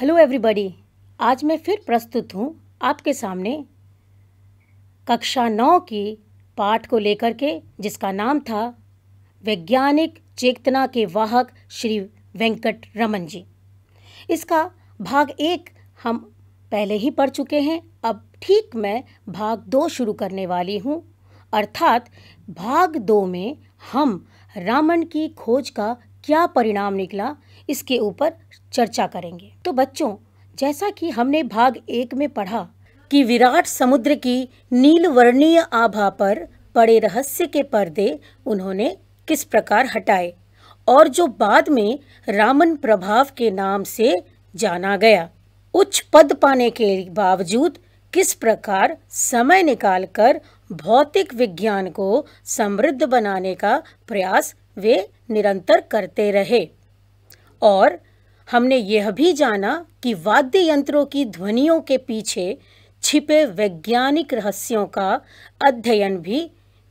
hello everybody आज मैं फिर प्रस्तुत हूँ आपके सामने कक्षा नौ की पाठ को लेकर के जिसका नाम था वैज्ञानिक चेतना के वाहक श्री वेंकट रमन जी इसका भाग एक हम पहले ही पढ़ चुके हैं अब ठीक मैं भाग दो शुरू करने वाली हूँ अर्थात भाग दो में हम रामन की खोज का क्या परिणाम निकला इसके ऊपर चर्चा करेंगे तो बच्चों जैसा कि हमने भाग एक में पढ़ा कि विराट समुद्र की नीलवर्णीय आभा पर पड़े रहस्य के पर्दे उन्होंने किस प्रकार हटाए और जो बाद में रामन प्रभाव के नाम से जाना गया उच्च पद पाने के बावजूद किस प्रकार समय निकालकर भौतिक विज्ञान को समृद्ध बनाने का प्रयास वे निरंतर करते रहे और हमने यह भी जाना कि वाद्य यंत्रों की ध्वनियों के पीछे छिपे वैज्ञानिक रहस्यों का अध्ययन भी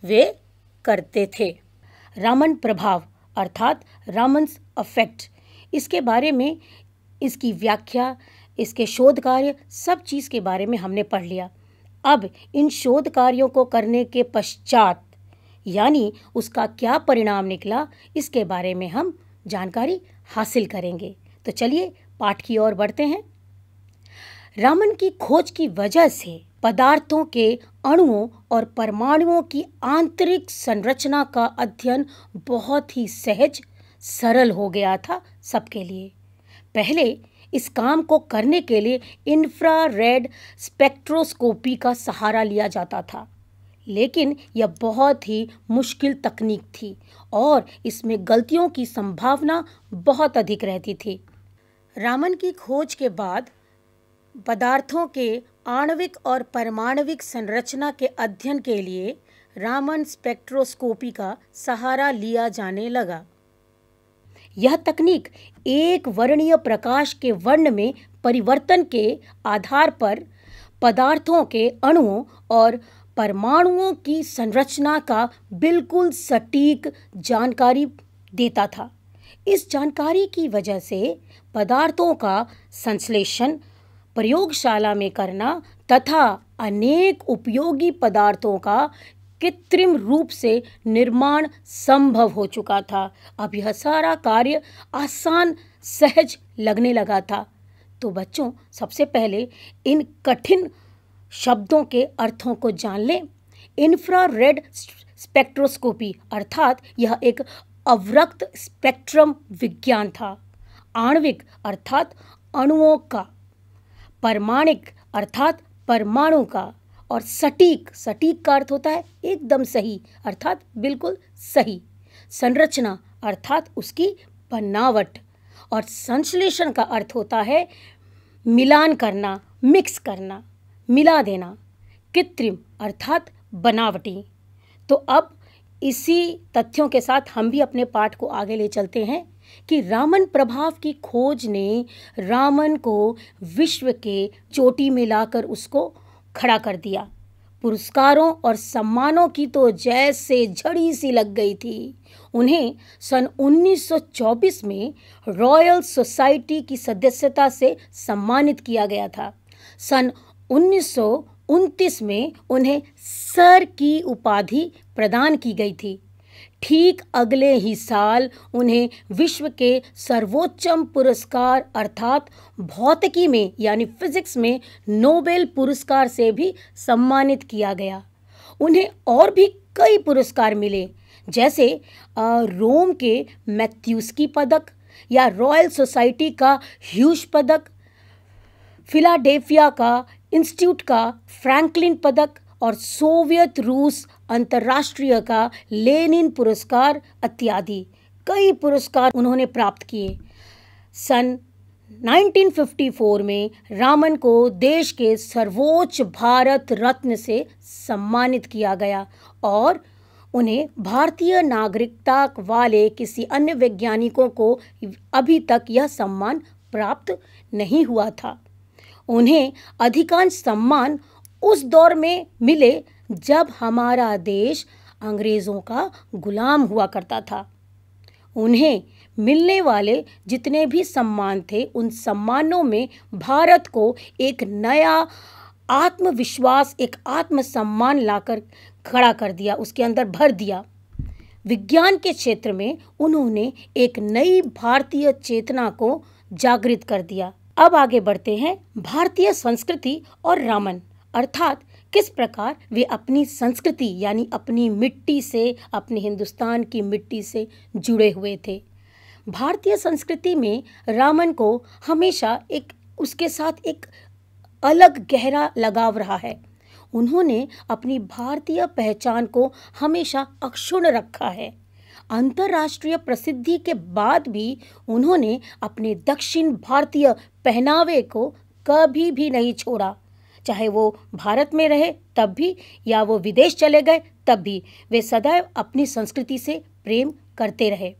वे करते थे रामन प्रभाव अर्थात रामन्स अफेक्ट इसके बारे में इसकी व्याख्या इसके शोध कार्य सब चीज़ के बारे में हमने पढ़ लिया अब इन शोध कार्यों को करने के पश्चात यानी उसका क्या परिणाम निकला इसके बारे में हम जानकारी हासिल करेंगे तो चलिए पाठ की ओर बढ़ते हैं रामन की खोज की वजह से पदार्थों के अणुओं और परमाणुओं की आंतरिक संरचना का अध्ययन बहुत ही सहज सरल हो गया था सबके लिए पहले इस काम को करने के लिए इंफ्रारेड स्पेक्ट्रोस्कोपी का सहारा लिया जाता था लेकिन यह बहुत ही मुश्किल तकनीक थी और इसमें गलतियों की संभावना बहुत अधिक रहती थी रामन की खोज के बाद पदार्थों के आणविक और परमाणविक संरचना के अध्ययन के लिए रामन स्पेक्ट्रोस्कोपी का सहारा लिया जाने लगा यह तकनीक एक वर्णीय प्रकाश के वर्ण में परिवर्तन के आधार पर पदार्थों के अणुओं और परमाणुओं की संरचना का बिल्कुल सटीक जानकारी देता था इस जानकारी की वजह से पदार्थों का संश्लेषण प्रयोगशाला में करना तथा अनेक उपयोगी पदार्थों का कृत्रिम रूप से निर्माण संभव हो चुका था अब यह सारा कार्य आसान सहज लगने लगा था तो बच्चों सबसे पहले इन कठिन शब्दों के अर्थों को जान लें इंफ्रारेड स्पेक्ट्रोस्कोपी अर्थात यह एक अवरक्त स्पेक्ट्रम विज्ञान था आणविक अर्थात अणुओं का परमाणिक अर्थात परमाणु का और सटीक सटीक का अर्थ होता है एकदम सही अर्थात बिल्कुल सही संरचना अर्थात उसकी बनावट और संश्लेषण का अर्थ होता है मिलान करना मिक्स करना मिला देना कृत्रिम अर्थात बनावटी तो अब इसी तथ्यों के साथ हम भी अपने पाठ को आगे ले चलते हैं कि रामन प्रभाव की खोज ने रामन को विश्व के चोटी में लाकर उसको खड़ा कर दिया पुरस्कारों और सम्मानों की तो जैसे झड़ी सी लग गई थी उन्हें सन 1924 में रॉयल सोसाइटी की सदस्यता से सम्मानित किया गया था सन उन्नीस में उन्हें सर की उपाधि प्रदान की गई थी ठीक अगले ही साल उन्हें विश्व के सर्वोच्चम पुरस्कार अर्थात भौतिकी में यानी फिजिक्स में नोबेल पुरस्कार से भी सम्मानित किया गया उन्हें और भी कई पुरस्कार मिले जैसे रोम के मैथ्यूस्की पदक या रॉयल सोसाइटी का ह्यूज पदक फिलाडेफिया का इंस्टीट्यूट का फ्रैंकलिन पदक और सोवियत रूस अंतर्राष्ट्रीय का लेनिन पुरस्कार इत्यादि कई पुरस्कार उन्होंने प्राप्त किए सन 1954 में रामन को देश के सर्वोच्च भारत रत्न से सम्मानित किया गया और उन्हें भारतीय नागरिकता वाले किसी अन्य वैज्ञानिकों को अभी तक यह सम्मान प्राप्त नहीं हुआ था उन्हें अधिकांश सम्मान उस दौर में मिले जब हमारा देश अंग्रेज़ों का गुलाम हुआ करता था उन्हें मिलने वाले जितने भी सम्मान थे उन सम्मानों में भारत को एक नया आत्मविश्वास एक आत्मसम्मान लाकर खड़ा कर दिया उसके अंदर भर दिया विज्ञान के क्षेत्र में उन्होंने एक नई भारतीय चेतना को जागृत कर दिया अब आगे बढ़ते हैं भारतीय संस्कृति और रामन अर्थात किस प्रकार वे अपनी संस्कृति यानी अपनी मिट्टी से अपने हिंदुस्तान की मिट्टी से जुड़े हुए थे भारतीय संस्कृति में रामन को हमेशा एक उसके साथ एक अलग गहरा लगाव रहा है उन्होंने अपनी भारतीय पहचान को हमेशा अक्षुण रखा है अंतर्राष्ट्रीय प्रसिद्धि के बाद भी उन्होंने अपने दक्षिण भारतीय पहनावे को कभी भी नहीं छोड़ा चाहे वो भारत में रहे तब भी या वो विदेश चले गए तब भी वे सदैव अपनी संस्कृति से प्रेम करते रहे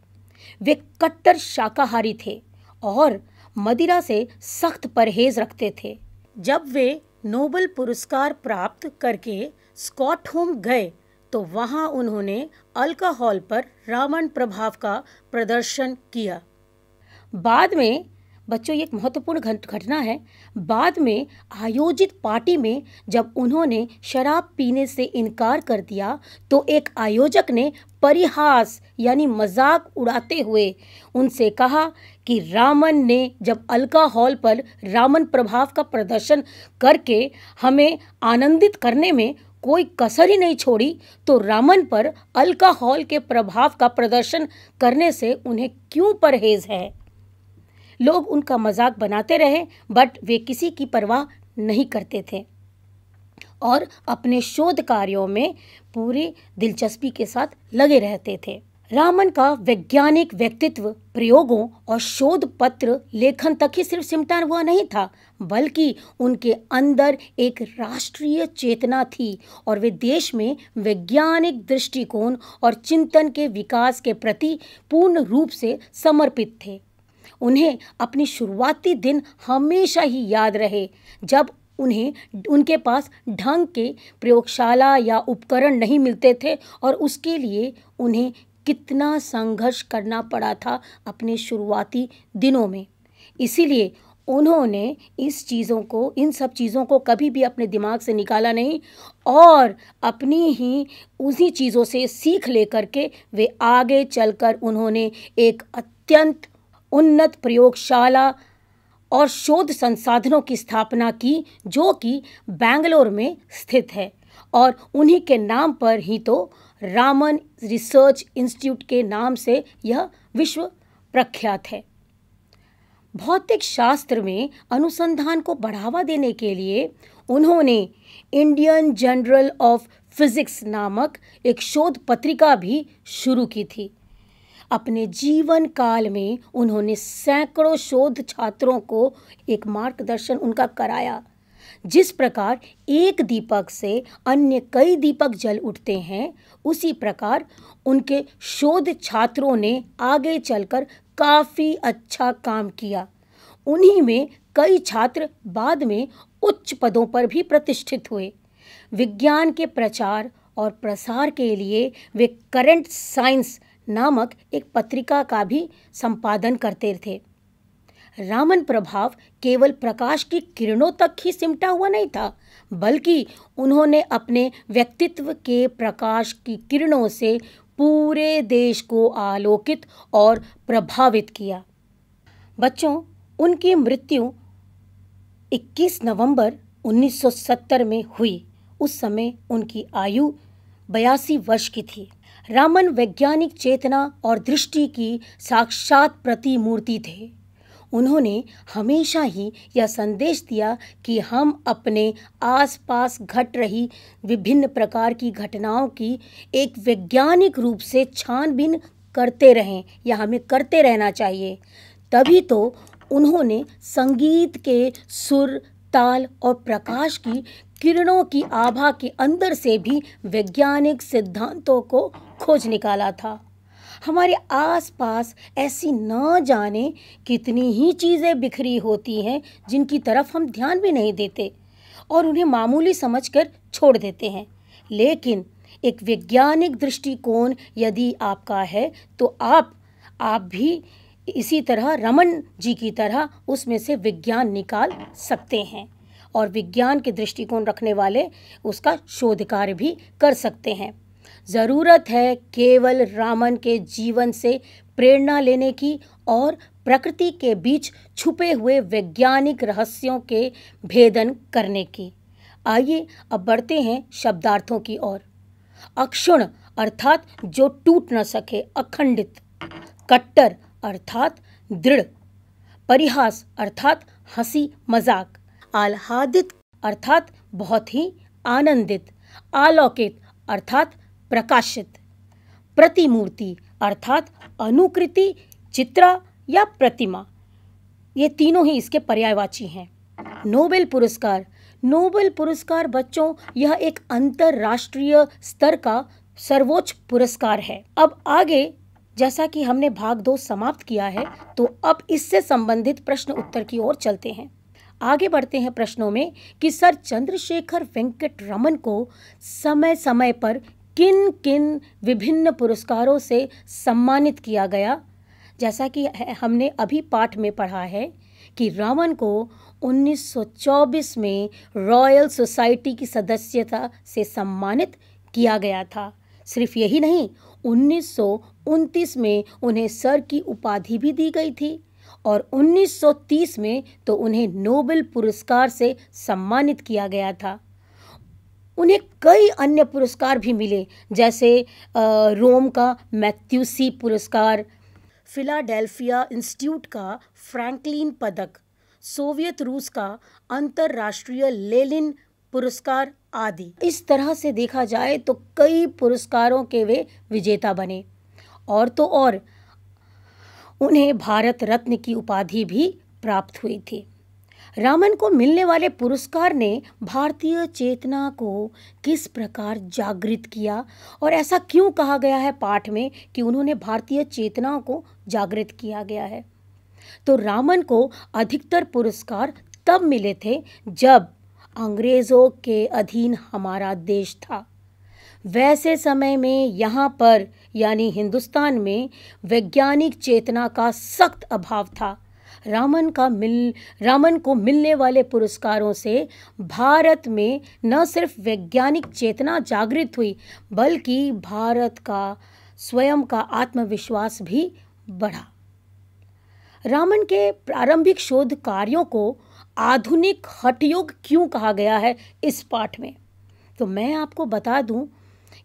वे कट्टर शाकाहारी थे और मदिरा से सख्त परहेज रखते थे जब वे नोबल पुरस्कार प्राप्त करके स्कॉट होम गए तो वहाँ उन्होंने अल्कोहल पर रावण प्रभाव का प्रदर्शन किया बाद में बच्चों ये एक महत्वपूर्ण घटना है बाद में आयोजित पार्टी में जब उन्होंने शराब पीने से इनकार कर दिया तो एक आयोजक ने परिहास यानी मजाक उड़ाते हुए उनसे कहा कि रामन ने जब अल्कोहल पर रामन प्रभाव का प्रदर्शन करके हमें आनंदित करने में कोई कसर ही नहीं छोड़ी तो रामन पर अल्कोहल के प्रभाव का प्रदर्शन करने से उन्हें क्यों परहेज है लोग उनका मजाक बनाते रहे बट वे किसी की परवाह नहीं करते थे और अपने शोध कार्यों में पूरी दिलचस्पी के साथ लगे रहते थे रामन का वैज्ञानिक व्यक्तित्व प्रयोगों और शोध पत्र लेखन तक ही सिर्फ सिमटा हुआ नहीं था बल्कि उनके अंदर एक राष्ट्रीय चेतना थी और वे देश में वैज्ञानिक दृष्टिकोण और चिंतन के विकास के प्रति पूर्ण रूप से समर्पित थे उन्हें अपनी शुरुआती दिन हमेशा ही याद रहे जब उन्हें उनके पास ढंग के प्रयोगशाला या उपकरण नहीं मिलते थे और उसके लिए उन्हें कितना संघर्ष करना पड़ा था अपने शुरुआती दिनों में इसीलिए उन्होंने इस चीज़ों को इन सब चीज़ों को कभी भी अपने दिमाग से निकाला नहीं और अपनी ही उसी चीज़ों से सीख ले करके वे आगे चलकर उन्होंने एक अत्यंत उन्नत प्रयोगशाला और शोध संसाधनों की स्थापना की जो कि बैंगलोर में स्थित है और उन्हीं के नाम पर ही तो रामन रिसर्च इंस्टीट्यूट के नाम से यह विश्व प्रख्यात है भौतिक शास्त्र में अनुसंधान को बढ़ावा देने के लिए उन्होंने इंडियन जनरल ऑफ फिजिक्स नामक एक शोध पत्रिका भी शुरू की थी अपने जीवन काल में उन्होंने सैकड़ों शोध छात्रों को एक मार्गदर्शन उनका कराया जिस प्रकार एक दीपक से अन्य कई दीपक जल उठते हैं उसी प्रकार उनके शोध छात्रों ने आगे चलकर काफ़ी अच्छा काम किया उन्हीं में कई छात्र बाद में उच्च पदों पर भी प्रतिष्ठित हुए विज्ञान के प्रचार और प्रसार के लिए वे करंट साइंस नामक एक पत्रिका का भी संपादन करते थे रामन प्रभाव केवल प्रकाश की किरणों तक ही सिमटा हुआ नहीं था बल्कि उन्होंने अपने व्यक्तित्व के प्रकाश की किरणों से पूरे देश को आलोकित और प्रभावित किया बच्चों उनकी मृत्यु 21 नवंबर 1970 में हुई उस समय उनकी आयु बयासी वर्ष की थी रामन वैज्ञानिक चेतना और दृष्टि की साक्षात प्रतिमूर्ति थे उन्होंने हमेशा ही यह संदेश दिया कि हम अपने आसपास घट रही विभिन्न प्रकार की घटनाओं की एक वैज्ञानिक रूप से छानबीन करते रहें या हमें करते रहना चाहिए तभी तो उन्होंने संगीत के सुर ताल और प्रकाश की किरणों की आभा के अंदर से भी वैज्ञानिक सिद्धांतों को खोज निकाला था हमारे आसपास ऐसी ना जाने कितनी ही चीज़ें बिखरी होती हैं जिनकी तरफ हम ध्यान भी नहीं देते और उन्हें मामूली समझकर छोड़ देते हैं लेकिन एक वैज्ञानिक दृष्टिकोण यदि आपका है तो आप आप भी इसी तरह रमन जी की तरह उसमें से विज्ञान निकाल सकते हैं और विज्ञान के दृष्टिकोण रखने वाले उसका शोध कार्य भी कर सकते हैं ज़रूरत है केवल रामन के जीवन से प्रेरणा लेने की और प्रकृति के बीच छुपे हुए वैज्ञानिक रहस्यों के भेदन करने की आइए अब बढ़ते हैं शब्दार्थों की ओर अक्षुण अर्थात जो टूट न सके अखंडित कट्टर अर्थात दृढ़ परिहास अर्थात हंसी मजाक आह्लादित अर्थात बहुत ही आनंदित आलौकित अर्थात प्रकाशित प्रतिमूर्ति अर्थात अनुकृति चित्र या प्रतिमा ये तीनों ही इसके पर्यायवाची हैं नोबेल पुरस्कार नोबेल पुरस्कार बच्चों यह एक अंतर्राष्ट्रीय स्तर का सर्वोच्च पुरस्कार है अब आगे जैसा कि हमने भाग दो समाप्त किया है तो अब इससे संबंधित प्रश्न उत्तर की ओर चलते हैं आगे बढ़ते हैं प्रश्नों में कि सर चंद्रशेखर वेंकट रमन को समय समय पर किन किन विभिन्न पुरस्कारों से सम्मानित किया गया जैसा कि हमने अभी पाठ में पढ़ा है कि रावण को 1924 में रॉयल सोसाइटी की सदस्यता से सम्मानित किया गया था सिर्फ यही नहीं उन्नीस में उन्हें सर की उपाधि भी दी गई थी और 1930 में तो उन्हें नोबेल पुरस्कार से सम्मानित किया गया था उन्हें कई अन्य पुरस्कार भी मिले जैसे रोम का मैथ्यूसी पुरस्कार फिलाडेल्फिया इंस्टीट्यूट का फ्रैंकलिन पदक सोवियत रूस का अंतर्राष्ट्रीय लेलिन पुरस्कार आदि इस तरह से देखा जाए तो कई पुरस्कारों के वे विजेता बने और तो और उन्हें भारत रत्न की उपाधि भी प्राप्त हुई थी रामन को मिलने वाले पुरस्कार ने भारतीय चेतना को किस प्रकार जागृत किया और ऐसा क्यों कहा गया है पाठ में कि उन्होंने भारतीय चेतना को जागृत किया गया है तो रामन को अधिकतर पुरस्कार तब मिले थे जब अंग्रेज़ों के अधीन हमारा देश था वैसे समय में यहाँ पर यानी हिंदुस्तान में वैज्ञानिक चेतना का सख्त अभाव था रामन का मिल रामन को मिलने वाले पुरस्कारों से भारत में न सिर्फ वैज्ञानिक चेतना जागृत हुई बल्कि भारत का स्वयं का आत्मविश्वास भी बढ़ा रामन के प्रारंभिक शोध कार्यों को आधुनिक हठयोग क्यों कहा गया है इस पाठ में तो मैं आपको बता दूं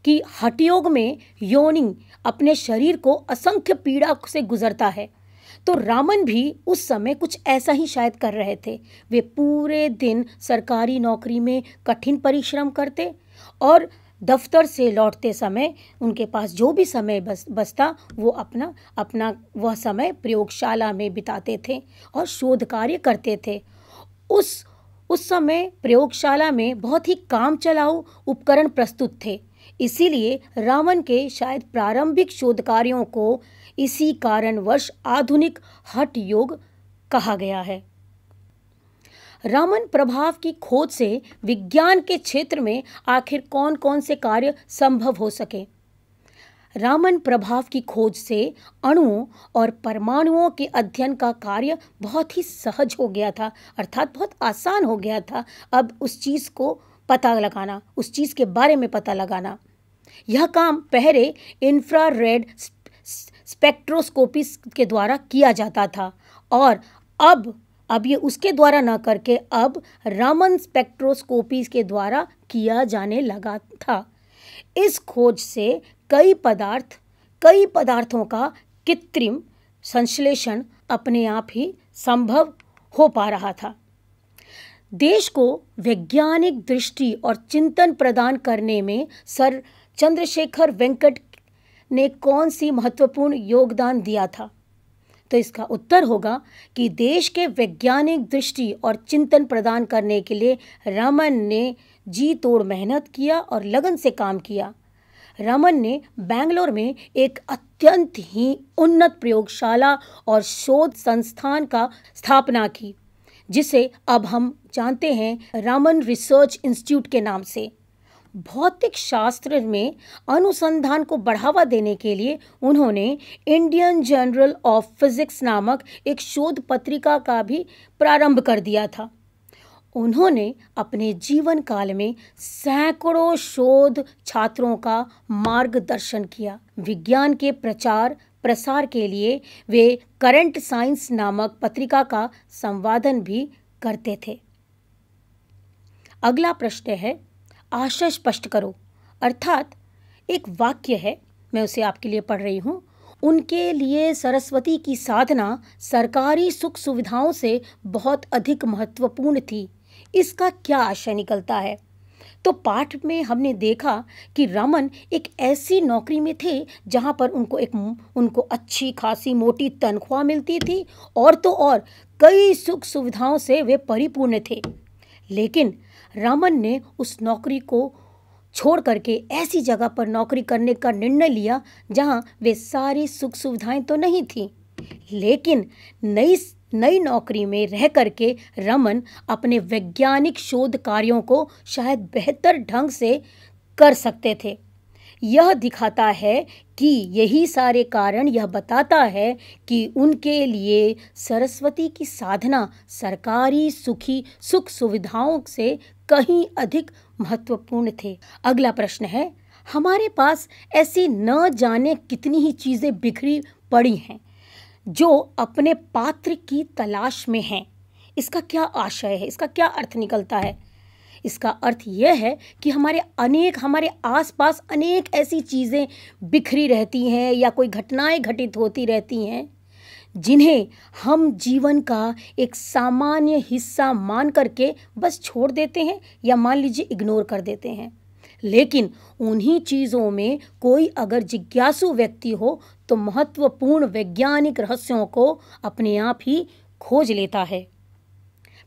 कि हठयोग में योनि अपने शरीर को असंख्य पीड़ा से गुजरता है तो रामन भी उस समय कुछ ऐसा ही शायद कर रहे थे वे पूरे दिन सरकारी नौकरी में कठिन परिश्रम करते और दफ्तर से लौटते समय उनके पास जो भी समय बस बसता वो अपना अपना वह समय प्रयोगशाला में बिताते थे और शोध कार्य करते थे उस उस समय प्रयोगशाला में बहुत ही काम चलाऊ उपकरण प्रस्तुत थे इसीलिए रावण के शायद प्रारंभिक शोध कार्यों को इसी कारणवश आधुनिक हठ योग कहा गया है रामन प्रभाव की खोज से विज्ञान के क्षेत्र में आखिर कौन कौन से कार्य संभव हो सके रामन प्रभाव की खोज से अणुओं और परमाणुओं के अध्ययन का कार्य बहुत ही सहज हो गया था अर्थात बहुत आसान हो गया था अब उस चीज़ को पता लगाना उस चीज़ के बारे में पता लगाना यह काम पहले इंफ्रारेड स्पेक्ट्रोस्कोपी के द्वारा किया जाता था और अब अब ये उसके द्वारा ना करके अब रामन स्पेक्ट्रोस्कोपी के द्वारा किया जाने लगा था इस खोज से कई पदार्थ कई पदार्थों का कृत्रिम संश्लेषण अपने आप ही संभव हो पा रहा था देश को वैज्ञानिक दृष्टि और चिंतन प्रदान करने में सर चंद्रशेखर वेंकट ने कौन सी महत्वपूर्ण योगदान दिया था तो इसका उत्तर होगा कि देश के वैज्ञानिक दृष्टि और चिंतन प्रदान करने के लिए रमन ने जी तोड़ मेहनत किया और लगन से काम किया रमन ने बैंगलोर में एक अत्यंत ही उन्नत प्रयोगशाला और शोध संस्थान का स्थापना की जिसे अब हम जानते हैं रमन रिसर्च इंस्टीट्यूट के नाम से भौतिक शास्त्र में अनुसंधान को बढ़ावा देने के लिए उन्होंने इंडियन जर्नल ऑफ फिजिक्स नामक एक शोध पत्रिका का भी प्रारंभ कर दिया था उन्होंने अपने जीवन काल में सैकड़ों शोध छात्रों का मार्गदर्शन किया विज्ञान के प्रचार प्रसार के लिए वे करंट साइंस नामक पत्रिका का संवादन भी करते थे अगला प्रश्न है आशय स्पष्ट करो अर्थात एक वाक्य है मैं उसे आपके लिए पढ़ रही हूँ उनके लिए सरस्वती की साधना सरकारी सुख सुविधाओं से बहुत अधिक महत्वपूर्ण थी इसका क्या आशय निकलता है तो पाठ में हमने देखा कि रमन एक ऐसी नौकरी में थे जहाँ पर उनको एक उनको अच्छी खासी मोटी तनख्वाह मिलती थी और तो और कई सुख सुविधाओं से वे परिपूर्ण थे लेकिन रामन ने उस नौकरी को छोड़ करके ऐसी जगह पर नौकरी करने का निर्णय लिया जहां वे सारी सुख सुविधाएं तो नहीं थीं लेकिन नई नई नौकरी में रह करके रमन अपने वैज्ञानिक शोध कार्यों को शायद बेहतर ढंग से कर सकते थे यह दिखाता है कि यही सारे कारण यह बताता है कि उनके लिए सरस्वती की साधना सरकारी सुखी सुख सुविधाओं से कहीं अधिक महत्वपूर्ण थे अगला प्रश्न है हमारे पास ऐसी न जाने कितनी ही चीज़ें बिखरी पड़ी हैं जो अपने पात्र की तलाश में हैं इसका क्या आशय है इसका क्या अर्थ निकलता है इसका अर्थ यह है कि हमारे अनेक हमारे आसपास अनेक ऐसी चीज़ें बिखरी रहती हैं या कोई घटनाएं घटित होती रहती हैं जिन्हें हम जीवन का एक सामान्य हिस्सा मान करके बस छोड़ देते हैं या मान लीजिए इग्नोर कर देते हैं लेकिन उन्हीं चीज़ों में कोई अगर जिज्ञासु व्यक्ति हो तो महत्वपूर्ण वैज्ञानिक रहस्यों को अपने आप ही खोज लेता है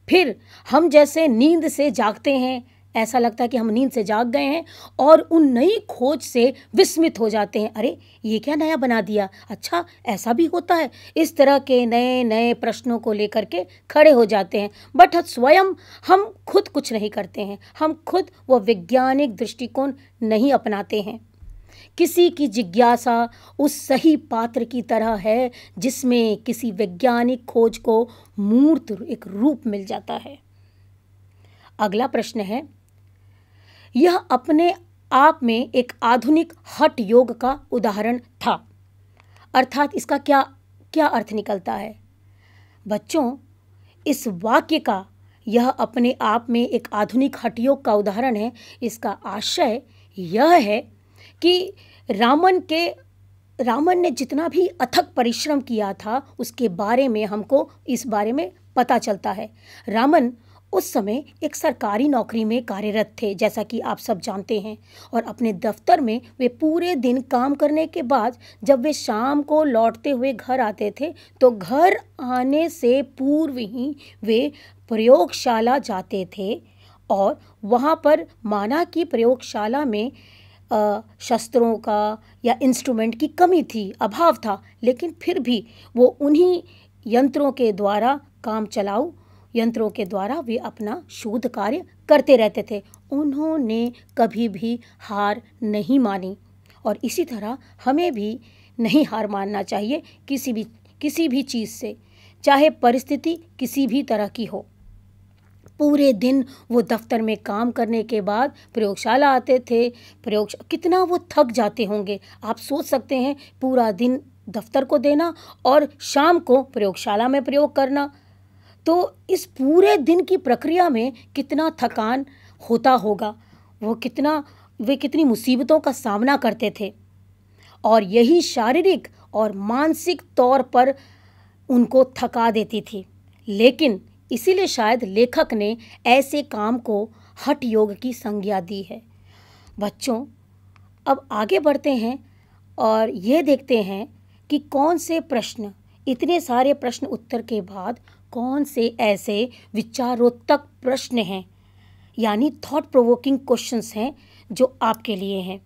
फिर हम जैसे नींद से जागते हैं ऐसा लगता है कि हम नींद से जाग गए हैं और उन नई खोज से विस्मित हो जाते हैं अरे ये क्या नया बना दिया अच्छा ऐसा भी होता है इस तरह के नए नए प्रश्नों को लेकर के खड़े हो जाते हैं बट स्वयं हम खुद कुछ नहीं करते हैं हम खुद वो वैज्ञानिक दृष्टिकोण नहीं अपनाते हैं किसी की जिज्ञासा उस सही पात्र की तरह है जिसमें किसी वैज्ञानिक खोज को मूर्त एक रूप मिल जाता है अगला प्रश्न है यह अपने आप में एक आधुनिक हट योग का उदाहरण था अर्थात इसका क्या क्या अर्थ निकलता है बच्चों इस वाक्य का यह अपने आप में एक आधुनिक हटयोग का उदाहरण है इसका आशय यह है कि रामन के रामन ने जितना भी अथक परिश्रम किया था उसके बारे में हमको इस बारे में पता चलता है रामन उस समय एक सरकारी नौकरी में कार्यरत थे जैसा कि आप सब जानते हैं और अपने दफ्तर में वे पूरे दिन काम करने के बाद जब वे शाम को लौटते हुए घर आते थे तो घर आने से पूर्व ही वे प्रयोगशाला जाते थे और वहाँ पर माना कि प्रयोगशाला में शस्त्रों का या इंस्ट्रूमेंट की कमी थी अभाव था लेकिन फिर भी वो उन्हीं यंत्रों के द्वारा काम चलाऊ यंत्रों के द्वारा वे अपना शोध कार्य करते रहते थे उन्होंने कभी भी हार नहीं मानी और इसी तरह हमें भी नहीं हार मानना चाहिए किसी भी किसी भी चीज़ से चाहे परिस्थिति किसी भी तरह की हो पूरे दिन वो दफ्तर में काम करने के बाद प्रयोगशाला आते थे प्रयोग कितना वो थक जाते होंगे आप सोच सकते हैं पूरा दिन दफ्तर को देना और शाम को प्रयोगशाला में प्रयोग करना तो इस पूरे दिन की प्रक्रिया में कितना थकान होता होगा वो कितना वे कितनी मुसीबतों का सामना करते थे और यही शारीरिक और मानसिक तौर पर उनको थका देती थी लेकिन इसीलिए शायद लेखक ने ऐसे काम को हट योग की संज्ञा दी है बच्चों अब आगे बढ़ते हैं और ये देखते हैं कि कौन से प्रश्न इतने सारे प्रश्न उत्तर के बाद कौन से ऐसे विचारोत्तक प्रश्न हैं यानी थॉट प्रोवोकिंग क्वेश्चंस हैं जो आपके लिए हैं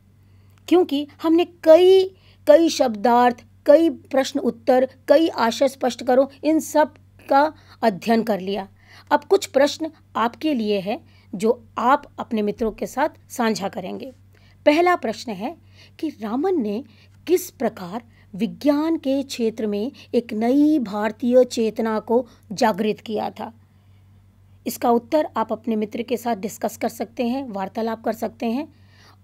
क्योंकि हमने कई कई शब्दार्थ कई प्रश्न उत्तर कई आशय स्पष्ट करो इन सब का अध्ययन कर लिया अब कुछ प्रश्न आपके लिए है जो आप अपने मित्रों के साथ साझा करेंगे पहला प्रश्न है कि रामन ने किस प्रकार विज्ञान के क्षेत्र में एक नई भारतीय चेतना को जागृत किया था इसका उत्तर आप अपने मित्र के साथ डिस्कस कर सकते हैं वार्तालाप कर सकते हैं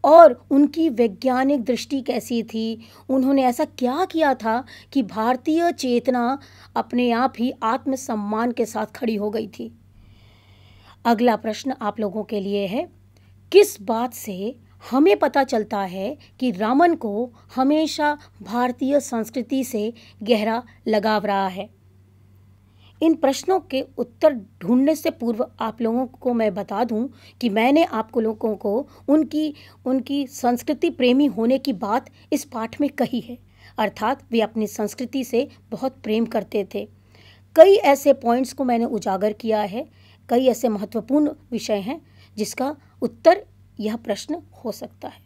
और उनकी वैज्ञानिक दृष्टि कैसी थी उन्होंने ऐसा क्या किया था कि भारतीय चेतना अपने आप ही आत्मसम्मान के साथ खड़ी हो गई थी अगला प्रश्न आप लोगों के लिए है किस बात से हमें पता चलता है कि रामन को हमेशा भारतीय संस्कृति से गहरा लगाव रहा है इन प्रश्नों के उत्तर ढूंढने से पूर्व आप लोगों को मैं बता दूं कि मैंने आप लोगों को उनकी उनकी संस्कृति प्रेमी होने की बात इस पाठ में कही है अर्थात वे अपनी संस्कृति से बहुत प्रेम करते थे कई ऐसे पॉइंट्स को मैंने उजागर किया है कई ऐसे महत्वपूर्ण विषय हैं जिसका उत्तर यह प्रश्न हो सकता है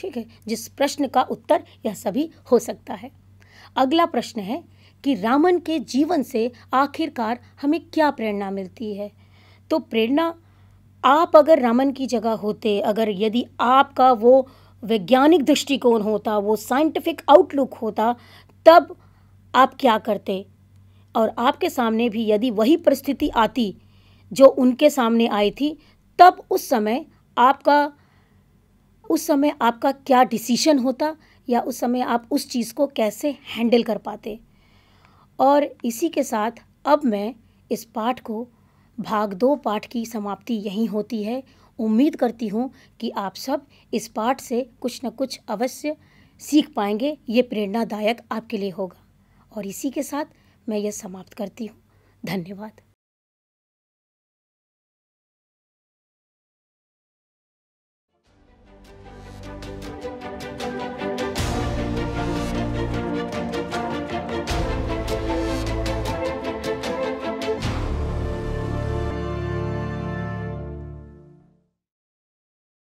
ठीक है जिस प्रश्न का उत्तर यह सभी हो सकता है अगला प्रश्न है कि रामन के जीवन से आखिरकार हमें क्या प्रेरणा मिलती है तो प्रेरणा आप अगर रामन की जगह होते अगर यदि आपका वो वैज्ञानिक दृष्टिकोण होता वो साइंटिफिक आउटलुक होता तब आप क्या करते और आपके सामने भी यदि वही परिस्थिति आती जो उनके सामने आई थी तब उस समय आपका उस समय आपका क्या डिसीशन होता या उस समय आप उस चीज़ को कैसे हैंडल कर पाते और इसी के साथ अब मैं इस पाठ को भाग दो पाठ की समाप्ति यहीं होती है उम्मीद करती हूँ कि आप सब इस पाठ से कुछ न कुछ अवश्य सीख पाएंगे ये प्रेरणादायक आपके लिए होगा और इसी के साथ मैं यह समाप्त करती हूँ धन्यवाद